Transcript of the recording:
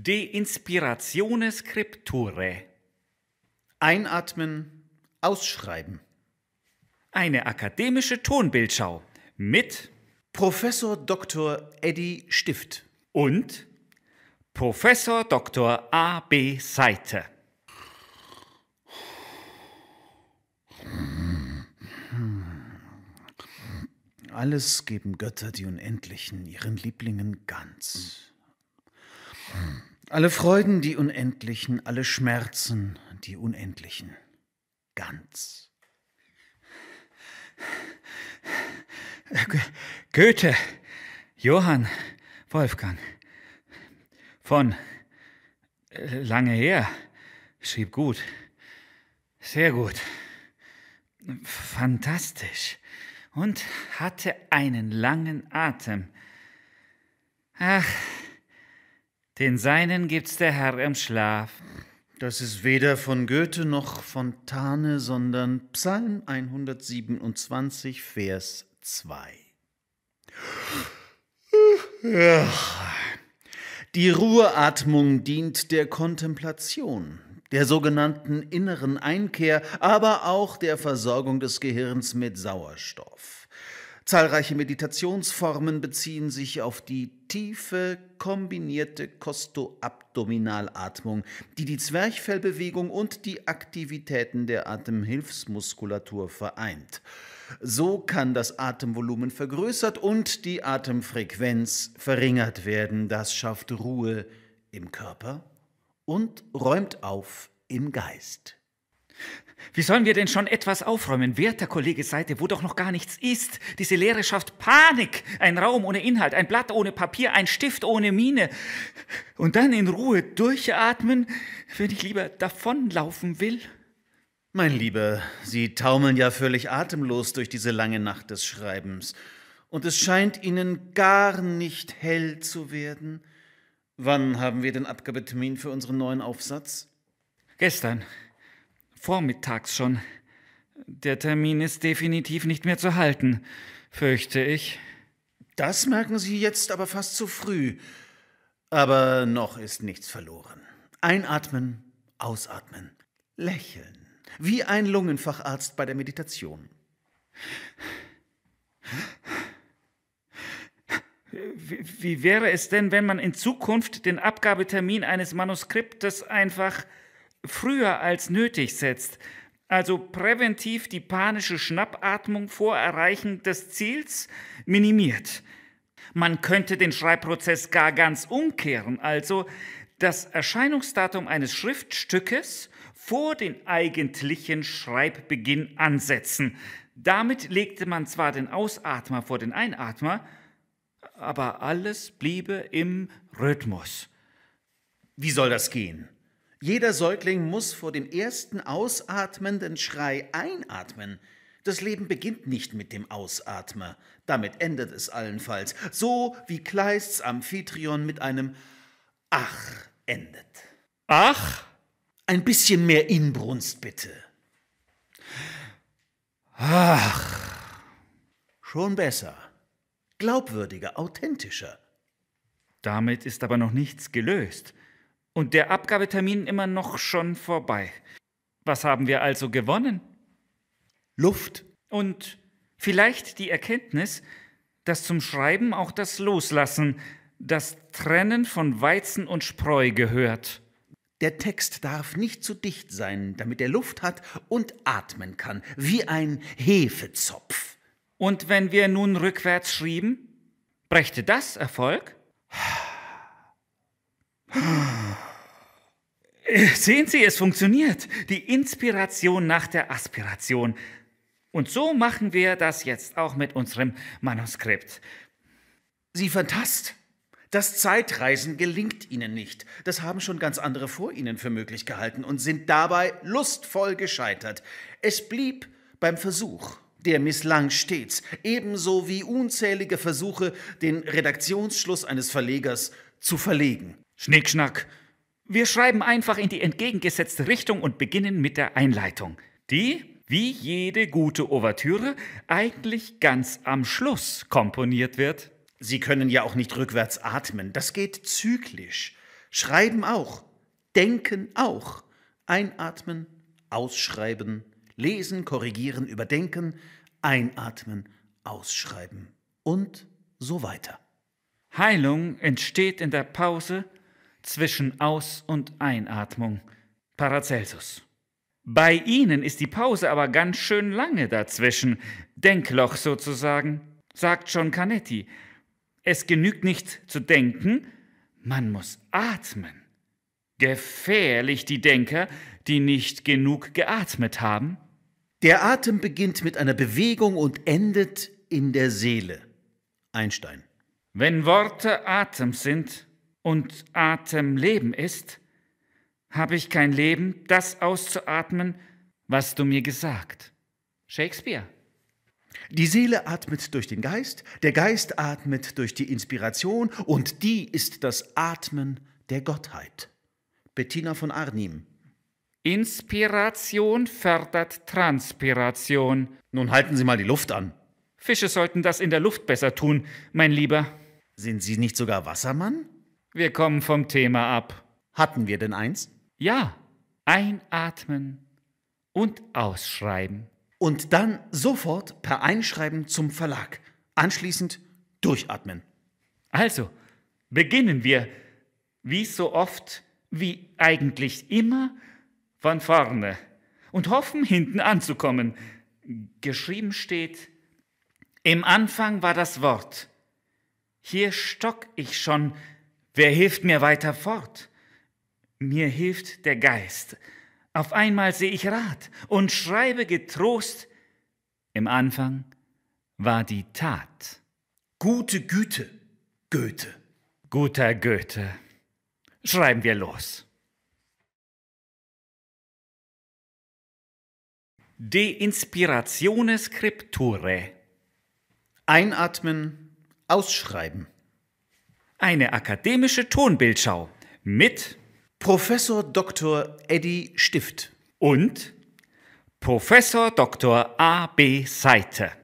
De Inspiratione Scripture. Einatmen, ausschreiben. Eine akademische Tonbildschau mit Professor Dr. Eddie Stift und Professor Dr. A. B. Seite. Alles geben Götter die Unendlichen ihren Lieblingen ganz. Alle Freuden, die unendlichen, alle Schmerzen, die unendlichen. Ganz. Goethe, Johann, Wolfgang. Von äh, lange her. Schrieb gut. Sehr gut. Fantastisch. Und hatte einen langen Atem. Ach, den Seinen gibt's der Herr im Schlaf. Das ist weder von Goethe noch Fontane, sondern Psalm 127, Vers 2. Die Ruheatmung dient der Kontemplation, der sogenannten inneren Einkehr, aber auch der Versorgung des Gehirns mit Sauerstoff. Zahlreiche Meditationsformen beziehen sich auf die tiefe, kombinierte Kostoabdominalatmung, die die Zwerchfellbewegung und die Aktivitäten der Atemhilfsmuskulatur vereint. So kann das Atemvolumen vergrößert und die Atemfrequenz verringert werden. Das schafft Ruhe im Körper und räumt auf im Geist. Wie sollen wir denn schon etwas aufräumen? Werter Kollege Seite, wo doch noch gar nichts ist. Diese Lehre schafft Panik. Ein Raum ohne Inhalt, ein Blatt ohne Papier, ein Stift ohne Mine. Und dann in Ruhe durchatmen, wenn ich lieber davonlaufen will. Mein Lieber, Sie taumeln ja völlig atemlos durch diese lange Nacht des Schreibens. Und es scheint Ihnen gar nicht hell zu werden. Wann haben wir den Abgabetermin für unseren neuen Aufsatz? Gestern. Vormittags schon. Der Termin ist definitiv nicht mehr zu halten, fürchte ich. Das merken Sie jetzt aber fast zu früh. Aber noch ist nichts verloren. Einatmen, ausatmen, lächeln. Wie ein Lungenfacharzt bei der Meditation. Wie, wie wäre es denn, wenn man in Zukunft den Abgabetermin eines Manuskriptes einfach früher als nötig setzt, also präventiv die panische Schnappatmung vor Erreichen des Ziels minimiert. Man könnte den Schreibprozess gar ganz umkehren, also das Erscheinungsdatum eines Schriftstückes vor den eigentlichen Schreibbeginn ansetzen. Damit legte man zwar den Ausatmer vor den Einatmer, aber alles bliebe im Rhythmus. Wie soll das gehen? Jeder Säugling muss vor dem ersten ausatmenden Schrei einatmen. Das Leben beginnt nicht mit dem Ausatmer. Damit endet es allenfalls. So wie Kleists Amphitryon mit einem Ach endet. Ach? Ein bisschen mehr Inbrunst, bitte. Ach. Schon besser. Glaubwürdiger, authentischer. Damit ist aber noch nichts gelöst und der Abgabetermin immer noch schon vorbei. Was haben wir also gewonnen? Luft. Und vielleicht die Erkenntnis, dass zum Schreiben auch das Loslassen, das Trennen von Weizen und Spreu gehört. Der Text darf nicht zu dicht sein, damit er Luft hat und atmen kann, wie ein Hefezopf. Und wenn wir nun rückwärts schrieben, brächte das Erfolg? Sehen Sie, es funktioniert. Die Inspiration nach der Aspiration. Und so machen wir das jetzt auch mit unserem Manuskript. Sie Fantast! Das Zeitreisen gelingt Ihnen nicht. Das haben schon ganz andere vor Ihnen für möglich gehalten und sind dabei lustvoll gescheitert. Es blieb beim Versuch. Der misslang stets, ebenso wie unzählige Versuche, den Redaktionsschluss eines Verlegers zu verlegen. Schnickschnack, wir schreiben einfach in die entgegengesetzte Richtung und beginnen mit der Einleitung. Die, wie jede gute Ouvertüre, eigentlich ganz am Schluss komponiert wird. Sie können ja auch nicht rückwärts atmen, das geht zyklisch. Schreiben auch, denken auch. Einatmen, ausschreiben, lesen, korrigieren, überdenken, einatmen, ausschreiben und so weiter. Heilung entsteht in der Pause zwischen Aus- und Einatmung. Paracelsus. Bei Ihnen ist die Pause aber ganz schön lange dazwischen. Denkloch sozusagen, sagt John Canetti. Es genügt nicht zu denken, man muss atmen. Gefährlich die Denker, die nicht genug geatmet haben. Der Atem beginnt mit einer Bewegung und endet in der Seele. Einstein. Wenn Worte Atem sind, und Atem Leben ist, habe ich kein Leben, das auszuatmen, was du mir gesagt. Shakespeare. Die Seele atmet durch den Geist, der Geist atmet durch die Inspiration und die ist das Atmen der Gottheit. Bettina von Arnim. Inspiration fördert Transpiration. Nun halten Sie mal die Luft an. Fische sollten das in der Luft besser tun, mein Lieber. Sind Sie nicht sogar Wassermann? Wir kommen vom Thema ab. Hatten wir denn eins? Ja. Einatmen und ausschreiben. Und dann sofort per Einschreiben zum Verlag. Anschließend durchatmen. Also, beginnen wir, wie so oft, wie eigentlich immer, von vorne und hoffen, hinten anzukommen. Geschrieben steht, im Anfang war das Wort. Hier stock ich schon, Wer hilft mir weiter fort? Mir hilft der Geist. Auf einmal sehe ich Rat und schreibe getrost, im Anfang war die Tat. Gute Güte, Goethe. Guter Goethe. Schreiben wir los. De Inspiratione Scripture. Einatmen, ausschreiben. Eine akademische Tonbildschau mit Professor Dr. Eddie Stift und Professor Dr. A. B. Seite.